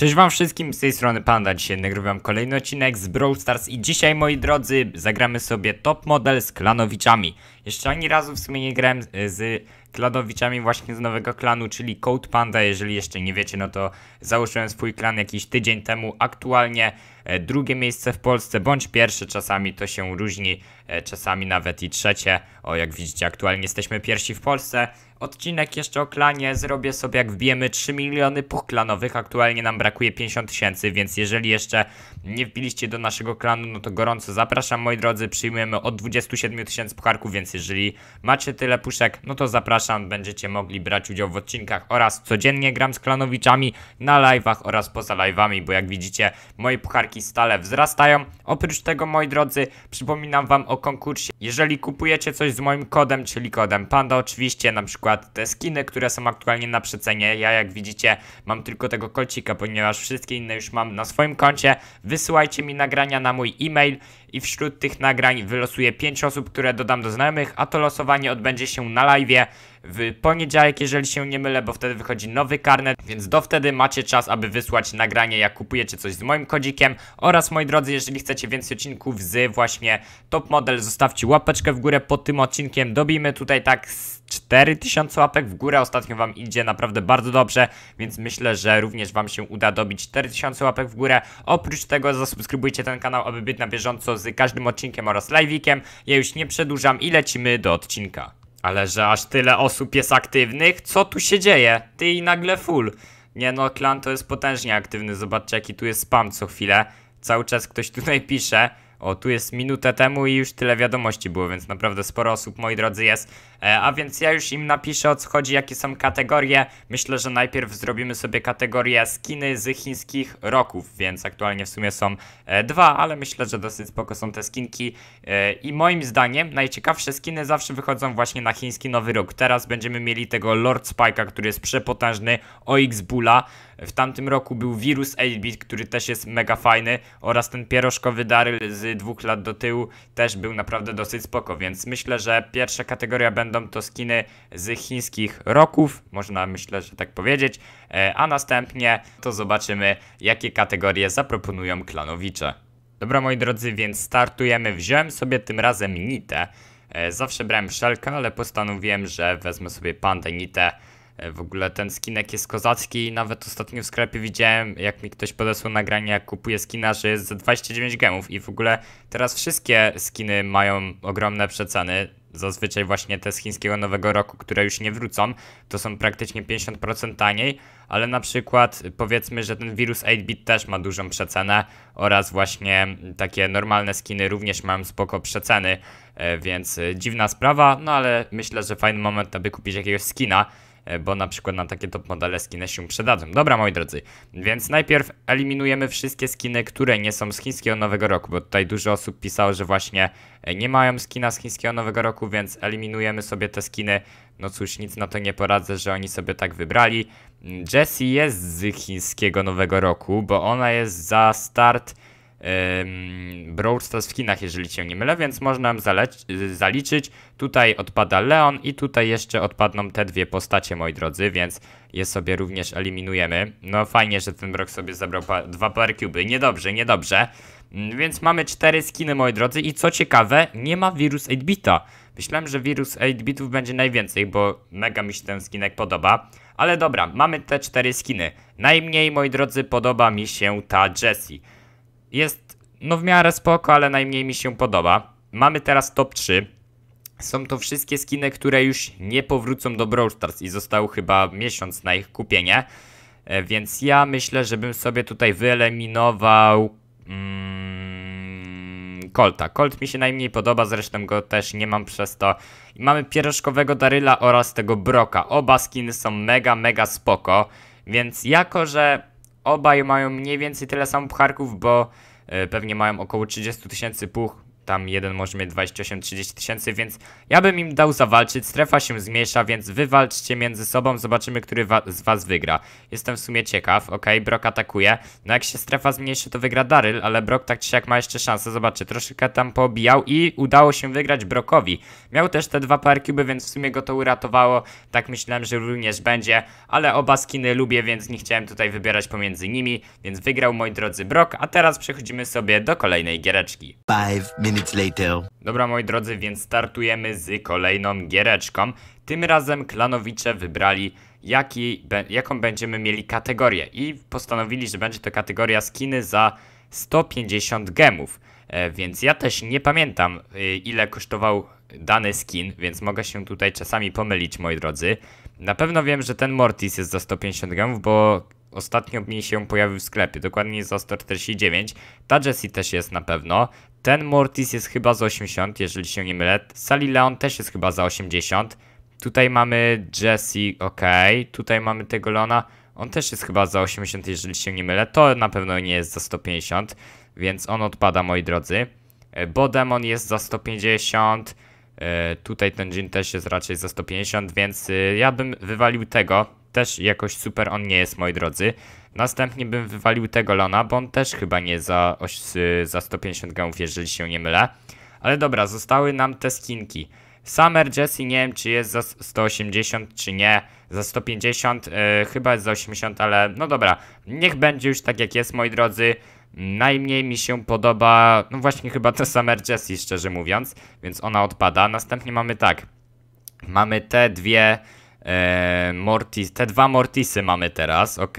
Cześć wam wszystkim, z tej strony Panda, dzisiaj nagrywam kolejny odcinek z Brawl Stars i dzisiaj moi drodzy zagramy sobie top model z klanowiczami. Jeszcze ani razu w sumie nie grałem z klanowiczami właśnie z nowego klanu, czyli Code Panda, jeżeli jeszcze nie wiecie no to założyłem swój klan jakiś tydzień temu, aktualnie E, drugie miejsce w Polsce, bądź pierwsze, czasami to się różni, e, czasami nawet i trzecie. O, jak widzicie, aktualnie jesteśmy pierwsi w Polsce. Odcinek jeszcze o klanie zrobię sobie, jak wbijemy 3 miliony puch klanowych. Aktualnie nam brakuje 50 tysięcy, więc jeżeli jeszcze nie wbiliście do naszego klanu, no to gorąco zapraszam, moi drodzy. Przyjmujemy od 27 tysięcy pucharków, więc jeżeli macie tyle puszek, no to zapraszam. Będziecie mogli brać udział w odcinkach oraz codziennie gram z klanowiczami na live'ach oraz poza live'ami, bo jak widzicie, moje pucharki marki stale wzrastają. Oprócz tego, moi drodzy, przypominam wam o konkursie. Jeżeli kupujecie coś z moim kodem, czyli kodem Panda, oczywiście na przykład te skiny, które są aktualnie na przecenie. Ja jak widzicie mam tylko tego kolcika, ponieważ wszystkie inne już mam na swoim koncie. Wysyłajcie mi nagrania na mój e-mail i wśród tych nagrań wylosuję 5 osób, które dodam do znajomych, a to losowanie odbędzie się na live w poniedziałek, jeżeli się nie mylę, bo wtedy wychodzi nowy karnet, więc do wtedy macie czas, aby wysłać nagranie, jak kupujecie coś z moim kodzikiem oraz moi drodzy, jeżeli chcecie więcej odcinków z właśnie Top Model, zostawcie łapeczkę w górę pod tym odcinkiem, dobijmy tutaj tak 4000 łapek w górę, ostatnio wam idzie naprawdę bardzo dobrze, więc myślę, że również wam się uda dobić 4000 łapek w górę, oprócz tego zasubskrybujcie ten kanał, aby być na bieżąco z każdym odcinkiem oraz live'ikiem. Ja już nie przedłużam i lecimy do odcinka. Ale że aż tyle osób jest aktywnych? Co tu się dzieje? Ty i nagle full. Nie no, klan to jest potężnie aktywny, zobaczcie jaki tu jest spam co chwilę. Cały czas ktoś tutaj pisze. O, tu jest minutę temu i już tyle wiadomości było, więc naprawdę sporo osób, moi drodzy, jest. E, a więc ja już im napiszę o co chodzi, jakie są kategorie. Myślę, że najpierw zrobimy sobie kategorię skiny z chińskich roków, więc aktualnie w sumie są e, dwa, ale myślę, że dosyć spoko są te skinki. E, I moim zdaniem najciekawsze skiny zawsze wychodzą właśnie na chiński nowy rok. Teraz będziemy mieli tego Lord Spike'a, który jest przepotężny, OX Bulla. W tamtym roku był wirus 8-bit, który też jest mega fajny oraz ten pierożkowy Daryl z dwóch lat do tyłu też był naprawdę dosyć spoko, więc myślę, że pierwsza kategoria będą to skiny z chińskich roków, można myślę, że tak powiedzieć, e, a następnie to zobaczymy jakie kategorie zaproponują klanowicze. Dobra moi drodzy, więc startujemy. Wziąłem sobie tym razem Nitę. E, zawsze brałem Szelka, ale postanowiłem, że wezmę sobie Pandę Nitę E, w ogóle ten skinek jest kozacki i nawet ostatnio w sklepie widziałem, jak mi ktoś podesłał nagranie, jak kupuje skina, że jest za 29 gemów i w ogóle teraz wszystkie skiny mają ogromne przeceny. Zazwyczaj właśnie te z chińskiego nowego roku, które już nie wrócą, to są praktycznie 50% taniej, ale na przykład powiedzmy, że ten wirus 8-bit też ma dużą przecenę oraz właśnie takie normalne skiny również mają spoko przeceny, e, więc e, dziwna sprawa, no ale myślę, że fajny moment, aby kupić jakiegoś skina. E, bo na przykład na takie top modele skiny się przydadzą. Dobra, moi drodzy, więc najpierw eliminujemy wszystkie skiny, które nie są z chińskiego nowego roku, bo tutaj dużo osób pisało, że właśnie e, nie mają skina z chińskiego nowego roku, więc eliminujemy sobie te skiny. No cóż, nic na to nie poradzę, że oni sobie tak wybrali. Mm, Jessie jest z chińskiego nowego roku, bo ona jest za start Brawl Stars w skinach, jeżeli się nie mylę, więc można zaliczyć. Tutaj odpada Leon i tutaj jeszcze odpadną te dwie postacie, moi drodzy, więc je sobie również eliminujemy. No fajnie, że ten Brock sobie zabrał pa dwa power cuby. Niedobrze, niedobrze. Mm, więc mamy cztery skiny, moi drodzy, i co ciekawe, nie ma wirus 8-bita. Myślałem, że wirus 8-bitów będzie najwięcej, bo mega mi się ten skinek podoba. Ale dobra, mamy te cztery skiny. Najmniej, moi drodzy, podoba mi się ta Jessie jest no w miarę spoko, ale najmniej mi się podoba. Mamy teraz top 3. Są to wszystkie skiny, które już nie powrócą do Brawl Stars i został chyba miesiąc na ich kupienie. E, więc ja myślę, żebym sobie tutaj wyeliminował mm, Colta. Colt mi się najmniej podoba, zresztą go też nie mam przez to. I mamy pierożkowego Daryla oraz tego Broka. Oba skiny są mega, mega spoko. Więc jako, że Obaj mają mniej więcej tyle samo pucharków, bo e, pewnie mają około 30 tysięcy puch, tam jeden może mieć 28-30 tysięcy, więc ja bym im dał zawalczyć, strefa się zmniejsza, więc wywalczcie między sobą, zobaczymy, który wa z was wygra. Jestem w sumie ciekaw, ok, Brok atakuje, no jak się strefa zmniejszy, to wygra Daryl, ale Brok tak czy jak ma jeszcze szansę, Zobaczę troszeczkę tam pobijał i udało się wygrać Brokowi. Miał też te dwa parkuby, więc w sumie go to uratowało, tak myślałem, że również będzie, ale oba skiny lubię, więc nie chciałem tutaj wybierać pomiędzy nimi, więc wygrał, moi drodzy, Brok, a teraz przechodzimy sobie do kolejnej giereczki. 5 minutes minutes later. Dobra moi drodzy, więc startujemy z kolejną giereczką. Tym razem klanowicze wybrali jaki, jaką będziemy mieli kategorię i postanowili, że będzie to kategoria skiny za 150 gemów. E, więc ja też nie pamiętam e, ile kosztował dany skin, więc mogę się tutaj czasami pomylić moi drodzy. Na pewno wiem, że ten Mortis jest za 150 gemów, bo ostatnio mi się pojawił w sklepie, dokładnie za 149. Ta Jessie też jest na pewno. Ten Mortis jest chyba za 80, jeżeli się nie mylę. Sally Leon też jest chyba za 80. Tutaj mamy Jesse, ok. Tutaj mamy tego Leona. On też jest chyba za 80, jeżeli się nie mylę. To na pewno nie jest za 150, więc on odpada, moi drodzy. E, Bodemon jest za 150. E, tutaj ten Jin też jest raczej za 150, więc e, ja bym wywalił tego też jakoś super on nie jest, moi drodzy. Następnie bym wywalił tego Lona, bo on też chyba nie za, za 150 gramów, jeżeli się nie mylę. Ale dobra, zostały nam te skinki. Summer Jessie nie wiem czy jest za 180 czy nie, za 150, yy, e, chyba jest za 80, ale no dobra, niech będzie już tak jak jest moi drodzy. Najmniej mi się podoba, no właśnie chyba to Summer Jessie szczerze mówiąc, więc ona odpada. Następnie mamy tak, mamy te dwie e, Mortis, te dwa Mortisy mamy teraz, ok.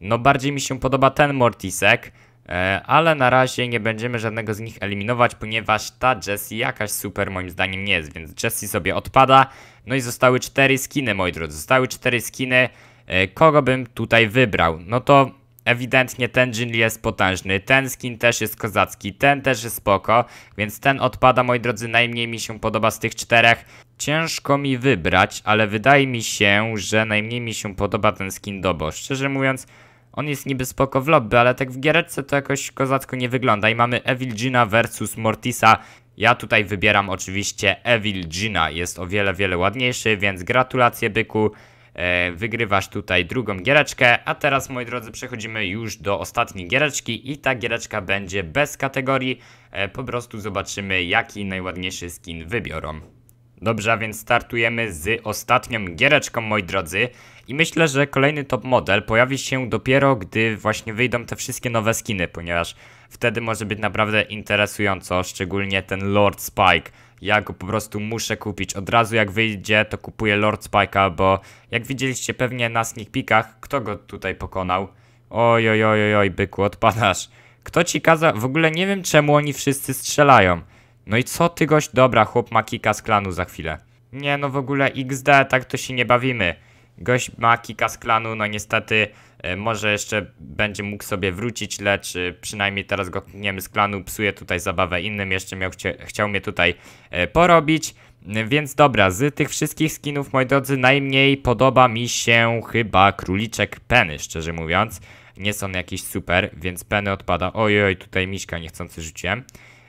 No bardziej mi się podoba ten Mortisek, e, ale na razie nie będziemy żadnego z nich eliminować, ponieważ ta Jessie jakaś super moim zdaniem nie jest, więc Jessie sobie odpada. No i zostały cztery skiny, moi drodzy, zostały cztery skiny. E, kogo bym tutaj wybrał? No to ewidentnie ten Jinli jest potężny, ten skin też jest kozacki, ten też jest spoko, więc ten odpada, moi drodzy, najmniej mi się podoba z tych czterech. Ciężko mi wybrać, ale wydaje mi się, że najmniej mi się podoba ten skin Dobo. Szczerze mówiąc, on jest niby spoko w lobby, ale tak w giereczce to jakoś kozacko nie wygląda. I mamy Evil Gina versus Mortisa. Ja tutaj wybieram oczywiście Evil Gina. Jest o wiele, wiele ładniejszy, więc gratulacje byku. E, wygrywasz tutaj drugą giereczkę, a teraz moi drodzy przechodzimy już do ostatniej giereczki i ta giereczka będzie bez kategorii, e, po prostu zobaczymy jaki najładniejszy skin wybiorą. Dobrze, a więc startujemy z ostatnią giereczką, moi drodzy. I myślę, że kolejny top model pojawi się dopiero, gdy właśnie wyjdą te wszystkie nowe skiny, ponieważ wtedy może być naprawdę interesująco, szczególnie ten Lord Spike ja go po prostu muszę kupić. Od razu jak wyjdzie, to kupuję Lord Spike'a, bo jak widzieliście pewnie na sneak peekach, kto go tutaj pokonał? Oj, oj, oj, oj, byku, odpadasz. Kto ci kazał? W ogóle nie wiem, czemu oni wszyscy strzelają. No i co ty gość? Dobra, chłop ma kika z klanu za chwilę. Nie, no w ogóle XD, tak to się nie bawimy. Gość ma kika z klanu, no niestety e, może jeszcze będzie mógł sobie wrócić, lecz e, przynajmniej teraz go kniemy z klanu, psuje tutaj zabawę innym, jeszcze miał, chciał mnie tutaj e, porobić. Więc dobra, z tych wszystkich skinów, moi drodzy, najmniej podoba mi się chyba króliczek Penny, szczerze mówiąc. Nie są jakiś super, więc Penny odpada. Ojoj, tutaj miśka niechcący rzuciłem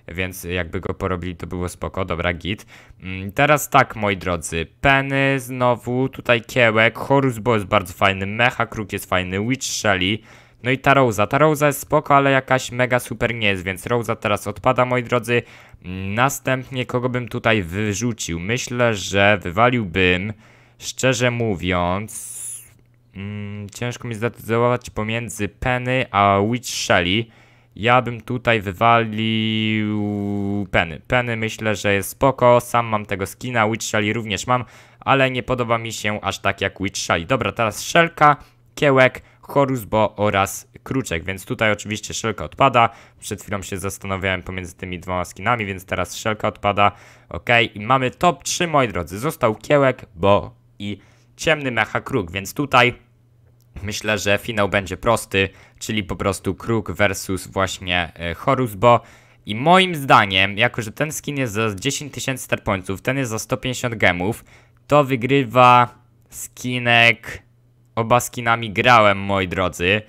więc jakby go porobili to było spoko, dobra git. Mm, teraz tak moi drodzy, Penny znowu, tutaj Kiełek, Horus Bo jest bardzo fajny, Mecha Kruk jest fajny, Witch Shelly, no i ta Rosa. Ta Rosa jest spoko, ale jakaś mega super nie jest, więc Rosa teraz odpada, moi drodzy. Mm, następnie kogo bym tutaj wyrzucił? Myślę, że wywaliłbym, szczerze mówiąc... Mm, ciężko mi zdecydować pomiędzy Penny a Witch Shelly. Ja bym tutaj wywalił peny. Peny myślę, że jest spoko, sam mam tego skina, Witch również mam, ale nie podoba mi się aż tak jak Witch Dobra, teraz Szelka, Kiełek, bo oraz Kruczek, więc tutaj oczywiście Szelka odpada. Przed chwilą się zastanawiałem pomiędzy tymi dwoma skinami, więc teraz Szelka odpada. Ok, i mamy top 3, moi drodzy. Został Kiełek, Bo i Ciemny Mecha Kruk, więc tutaj Myślę, że finał będzie prosty, czyli po prostu Kruk versus właśnie e, Bo I moim zdaniem, jako że ten skin jest za 10 tysięcy starpońców, ten jest za 150 gemów, to wygrywa skinek... Oba skinami grałem, moi drodzy.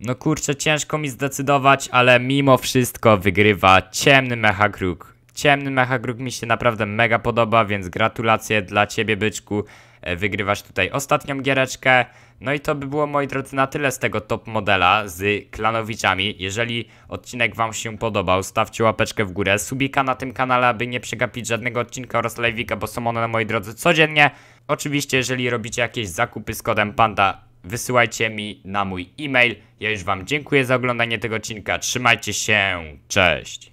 No kurczę, ciężko mi zdecydować, ale mimo wszystko wygrywa ciemny mecha Kruk. Ciemny mecha Kruk mi się naprawdę mega podoba, więc gratulacje dla ciebie, byczku. E, wygrywasz tutaj ostatnią giereczkę. No i to by było moi drodzy na tyle z tego top modela z klanowiczami. Jeżeli odcinek wam się podobał, stawcie łapeczkę w górę, subika na tym kanale, aby nie przegapić żadnego odcinka oraz live'ika, bo są one moi drodzy codziennie. Oczywiście jeżeli robicie jakieś zakupy z kodem PANDA, wysyłajcie mi na mój e-mail. Ja już wam dziękuję za oglądanie tego odcinka, trzymajcie się, cześć!